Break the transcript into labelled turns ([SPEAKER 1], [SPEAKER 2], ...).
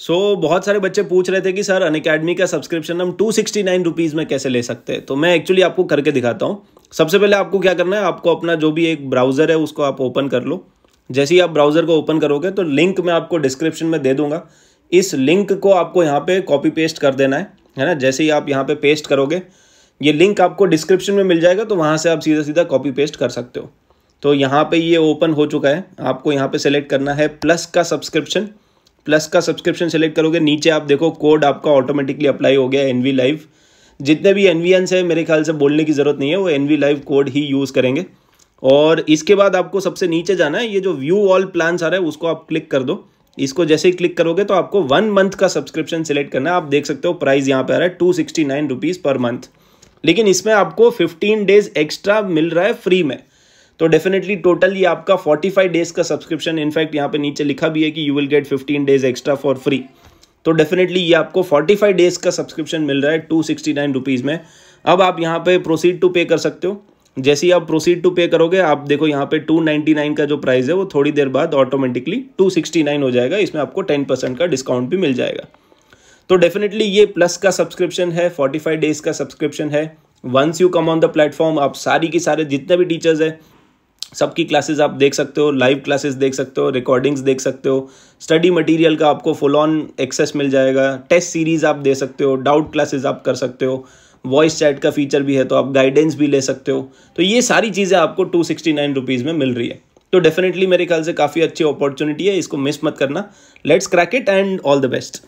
[SPEAKER 1] सो so, बहुत सारे बच्चे पूछ रहे थे कि सर अनकेडमी का सब्सक्रिप्शन हम टू सिक्सटी नाइन रुपीज़ में कैसे ले सकते हैं तो मैं एक्चुअली आपको करके दिखाता हूँ सबसे पहले आपको क्या करना है आपको अपना जो भी एक ब्राउज़र है उसको आप ओपन कर लो जैसे ही आप ब्राउज़र को ओपन करोगे तो लिंक मैं आपको डिस्क्रिप्शन में दे दूंगा इस लिंक को आपको यहाँ पे कॉपी पेस्ट कर देना है है ना जैसे ही आप यहाँ पे पेस्ट करोगे ये लिंक आपको डिस्क्रिप्शन में मिल जाएगा तो वहाँ से आप सीधा सीधा कॉपी पेस्ट कर सकते हो तो यहाँ पर ये ओपन हो चुका है आपको यहाँ पर सेलेक्ट करना है प्लस का सब्सक्रिप्शन प्लस का सब्सक्रिप्शन सेलेक्ट करोगे नीचे आप देखो कोड आपका ऑटोमेटिकली अप्लाई हो गया एन वी लाइव जितने भी एन वी एन से मेरे ख्याल से बोलने की ज़रूरत नहीं है वो एन वी लाइव कोड ही यूज़ करेंगे और इसके बाद आपको सबसे नीचे जाना है ये जो व्यू ऑल प्लान्स आ रहा है उसको आप क्लिक कर दो इसको जैसे ही क्लिक करोगे तो आपको वन मंथ का सब्सक्रिप्शन सेलेक्ट करना है आप देख सकते हो प्राइस यहाँ पे आ रहा है two sixty nine rupees per month लेकिन इसमें आपको फिफ्टीन डेज एक्स्ट्रा मिल रहा है फ्री में तो डेफिनेटली टोटल ये आपका 45 डेज का सब्सक्रिप्शन इनफैक्ट यहाँ पे नीचे लिखा भी है कि you will get 15 days extra for free तो डेफिनेटली ये आपको 45 डेज का सब्सक्रिप्शन मिल रहा है टू सिक्सटी में अब आप यहाँ पे प्रोसीड टू पे कर सकते हो जैसे ही आप प्रोसीड टू पे करोगे आप देखो यहाँ पे 299 का जो प्राइस है वो थोड़ी देर बाद ऑटोमेटिकली 269 हो जाएगा इसमें आपको 10 का डिस्काउंट भी मिल जाएगा तो डेफिनेटली ये प्लस का सब्सक्रिप्शन है 45 डेज का सब्सक्रिप्शन है once you come on the platform आप सारी की सारे जितने भी टीचर्स हैं सबकी क्लासेस आप देख सकते हो लाइव क्लासेस देख सकते हो रिकॉर्डिंग्स देख सकते हो स्टडी मटेरियल का आपको फुल ऑन एक्सेस मिल जाएगा टेस्ट सीरीज़ आप दे सकते हो डाउट क्लासेस आप कर सकते हो वॉइस चैट का फीचर भी है तो आप गाइडेंस भी ले सकते हो तो ये सारी चीज़ें आपको टू सिक्सटी नाइन रुपीज़ में मिल रही है तो डेफिनेटली मेरे ख्याल से काफ़ी अच्छी अपॉर्चुनिटी है इसको मिस मत करना let's crack it and all the best